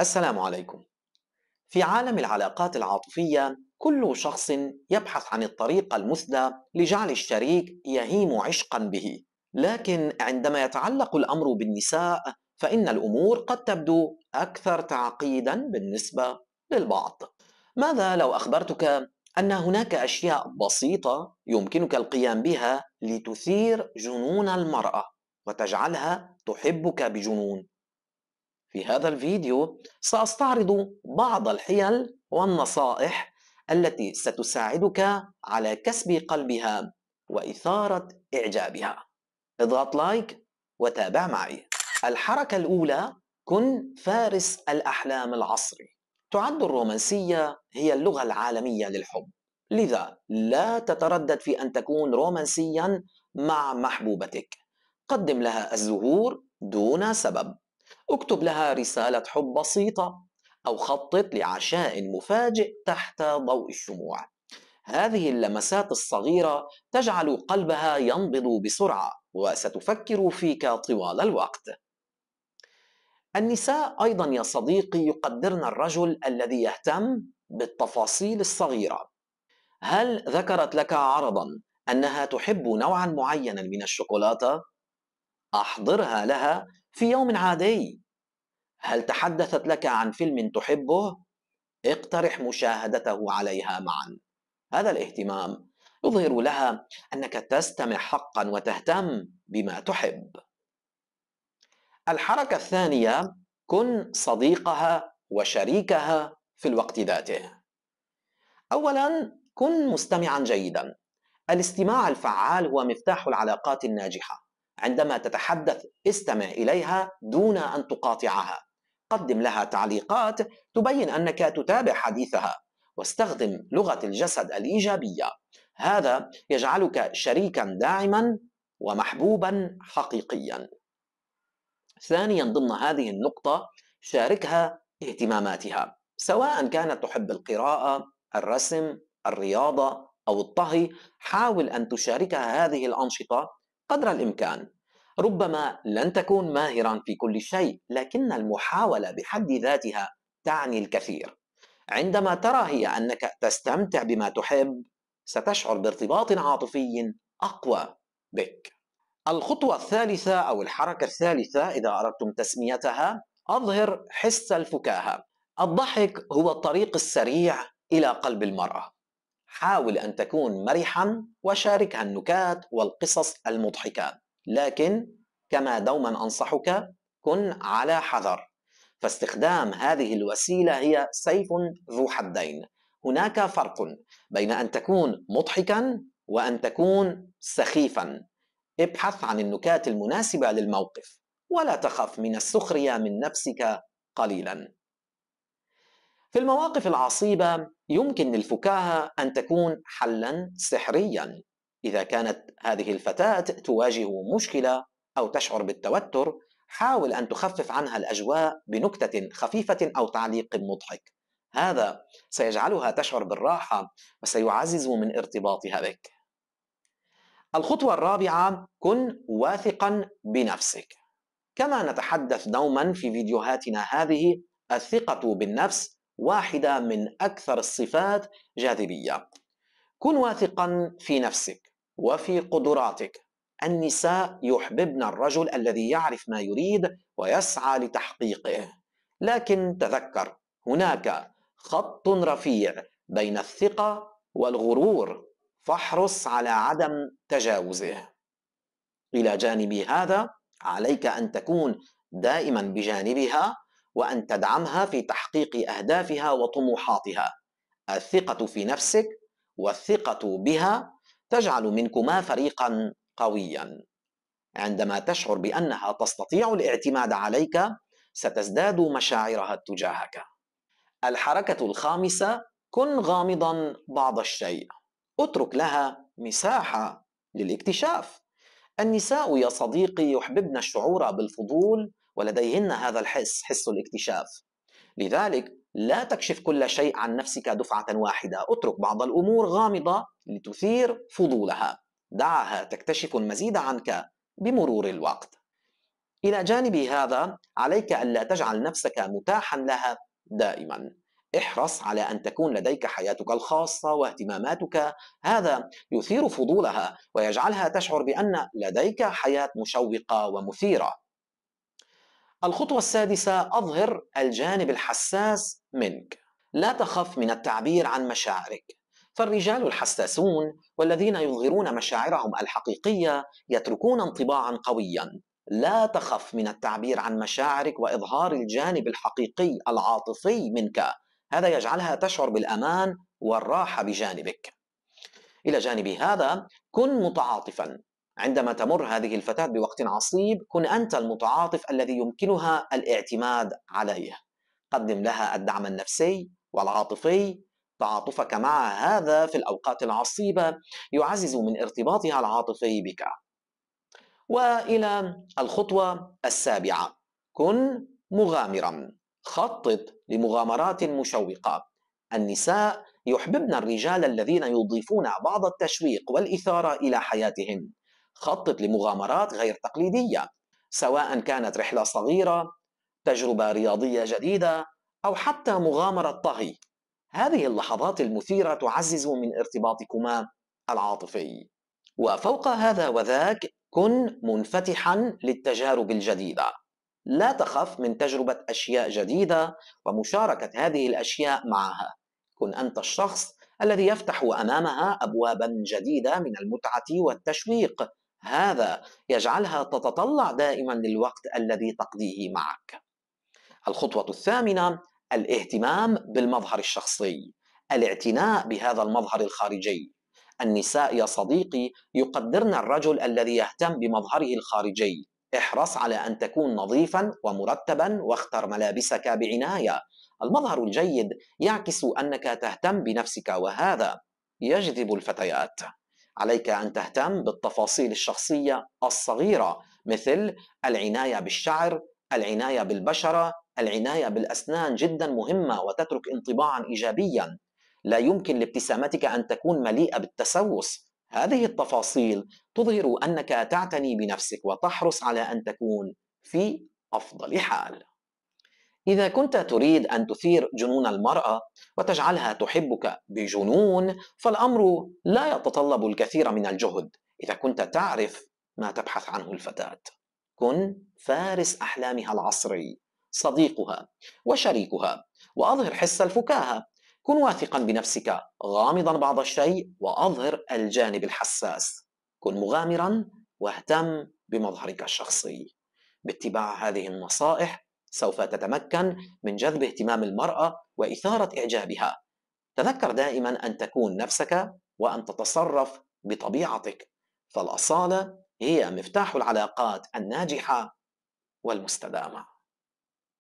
السلام عليكم في عالم العلاقات العاطفية كل شخص يبحث عن الطريقة المثلى لجعل الشريك يهيم عشقا به لكن عندما يتعلق الأمر بالنساء فإن الأمور قد تبدو أكثر تعقيدا بالنسبة للبعض ماذا لو أخبرتك أن هناك أشياء بسيطة يمكنك القيام بها لتثير جنون المرأة وتجعلها تحبك بجنون في هذا الفيديو سأستعرض بعض الحيل والنصائح التي ستساعدك على كسب قلبها وإثارة إعجابها اضغط لايك وتابع معي الحركة الأولى كن فارس الأحلام العصري تعد الرومانسية هي اللغة العالمية للحب لذا لا تتردد في أن تكون رومانسيا مع محبوبتك قدم لها الزهور دون سبب اكتب لها رسالة حب بسيطة أو خطط لعشاء مفاجئ تحت ضوء الشموع. هذه اللمسات الصغيرة تجعل قلبها ينبض بسرعة وستفكر فيك طوال الوقت. النساء أيضا يا صديقي يقدرن الرجل الذي يهتم بالتفاصيل الصغيرة. هل ذكرت لك عرضا أنها تحب نوعا معينا من الشوكولاتة؟ أحضرها لها في يوم عادي هل تحدثت لك عن فيلم تحبه اقترح مشاهدته عليها معا هذا الاهتمام يظهر لها انك تستمع حقا وتهتم بما تحب الحركه الثانيه كن صديقها وشريكها في الوقت ذاته اولا كن مستمعا جيدا الاستماع الفعال هو مفتاح العلاقات الناجحه عندما تتحدث استمع إليها دون أن تقاطعها قدم لها تعليقات تبين أنك تتابع حديثها واستخدم لغة الجسد الإيجابية هذا يجعلك شريكا داعما ومحبوبا حقيقيا ثانيا ضمن هذه النقطة شاركها اهتماماتها سواء كانت تحب القراءة الرسم الرياضة أو الطهي حاول أن تشاركها هذه الأنشطة قدر الامكان ربما لن تكون ماهرا في كل شيء لكن المحاوله بحد ذاتها تعني الكثير عندما ترى هي انك تستمتع بما تحب ستشعر بارتباط عاطفي اقوى بك الخطوه الثالثه او الحركه الثالثه اذا اردتم تسميتها اظهر حس الفكاهه الضحك هو الطريق السريع الى قلب المراه حاول أن تكون مرحا وشارك النكات والقصص المضحكة لكن كما دوما أنصحك كن على حذر فاستخدام هذه الوسيلة هي سيف ذو حدين هناك فرق بين أن تكون مضحكا وأن تكون سخيفا ابحث عن النكات المناسبة للموقف ولا تخف من السخرية من نفسك قليلا في المواقف العصيبة يمكن للفكاهه ان تكون حلا سحريا اذا كانت هذه الفتاه تواجه مشكله او تشعر بالتوتر حاول ان تخفف عنها الاجواء بنكته خفيفه او تعليق مضحك هذا سيجعلها تشعر بالراحه وسيعزز من ارتباطها بك الخطوه الرابعه كن واثقا بنفسك كما نتحدث دوما في فيديوهاتنا هذه الثقه بالنفس واحدة من أكثر الصفات جاذبية كن واثقا في نفسك وفي قدراتك النساء يحببن الرجل الذي يعرف ما يريد ويسعى لتحقيقه لكن تذكر هناك خط رفيع بين الثقة والغرور فاحرص على عدم تجاوزه إلى جانب هذا عليك أن تكون دائما بجانبها وأن تدعمها في تحقيق أهدافها وطموحاتها الثقة في نفسك والثقة بها تجعل منكما فريقا قويا عندما تشعر بأنها تستطيع الاعتماد عليك ستزداد مشاعرها تجاهك الحركة الخامسة كن غامضا بعض الشيء اترك لها مساحة للاكتشاف النساء يا صديقي يحببن الشعور بالفضول ولديهن هذا الحس حس الاكتشاف لذلك لا تكشف كل شيء عن نفسك دفعة واحدة اترك بعض الأمور غامضة لتثير فضولها دعها تكتشف المزيد عنك بمرور الوقت إلى جانب هذا عليك ألا تجعل نفسك متاحا لها دائما احرص على أن تكون لديك حياتك الخاصة واهتماماتك هذا يثير فضولها ويجعلها تشعر بأن لديك حياة مشوقة ومثيرة الخطوة السادسة أظهر الجانب الحساس منك لا تخف من التعبير عن مشاعرك فالرجال الحساسون والذين يظهرون مشاعرهم الحقيقية يتركون انطباعا قويا لا تخف من التعبير عن مشاعرك وإظهار الجانب الحقيقي العاطفي منك هذا يجعلها تشعر بالأمان والراحة بجانبك إلى جانب هذا كن متعاطفا عندما تمر هذه الفتاة بوقت عصيب كن أنت المتعاطف الذي يمكنها الاعتماد عليه قدم لها الدعم النفسي والعاطفي تعاطفك مع هذا في الأوقات العصيبة يعزز من ارتباطها العاطفي بك والى الخطوه السابعه كن مغامرا خطط لمغامرات مشوقه النساء يحببن الرجال الذين يضيفون بعض التشويق والاثاره الى حياتهن خطط لمغامرات غير تقليدية سواء كانت رحلة صغيرة تجربة رياضية جديدة أو حتى مغامرة طهي هذه اللحظات المثيرة تعزز من ارتباطكما العاطفي وفوق هذا وذاك كن منفتحا للتجارب الجديدة لا تخف من تجربة أشياء جديدة ومشاركة هذه الأشياء معها كن أنت الشخص الذي يفتح أمامها أبوابا جديدة من المتعة والتشويق هذا يجعلها تتطلع دائما للوقت الذي تقضيه معك الخطوة الثامنة الاهتمام بالمظهر الشخصي الاعتناء بهذا المظهر الخارجي النساء يا صديقي يقدرن الرجل الذي يهتم بمظهره الخارجي احرص على ان تكون نظيفا ومرتبا واختر ملابسك بعنايه المظهر الجيد يعكس انك تهتم بنفسك وهذا يجذب الفتيات عليك أن تهتم بالتفاصيل الشخصية الصغيرة مثل العناية بالشعر، العناية بالبشرة، العناية بالأسنان جدا مهمة وتترك انطباعا إيجابيا. لا يمكن لابتسامتك أن تكون مليئة بالتسوس. هذه التفاصيل تظهر أنك تعتني بنفسك وتحرص على أن تكون في أفضل حال. إذا كنت تريد أن تثير جنون المرأة وتجعلها تحبك بجنون فالأمر لا يتطلب الكثير من الجهد إذا كنت تعرف ما تبحث عنه الفتاة كن فارس أحلامها العصري صديقها وشريكها وأظهر حس الفكاهة كن واثقا بنفسك غامضا بعض الشيء وأظهر الجانب الحساس كن مغامرا واهتم بمظهرك الشخصي باتباع هذه النصائح سوف تتمكن من جذب اهتمام المرأة وإثارة إعجابها. تذكر دائما أن تكون نفسك وأن تتصرف بطبيعتك، فالأصالة هي مفتاح العلاقات الناجحة والمستدامة.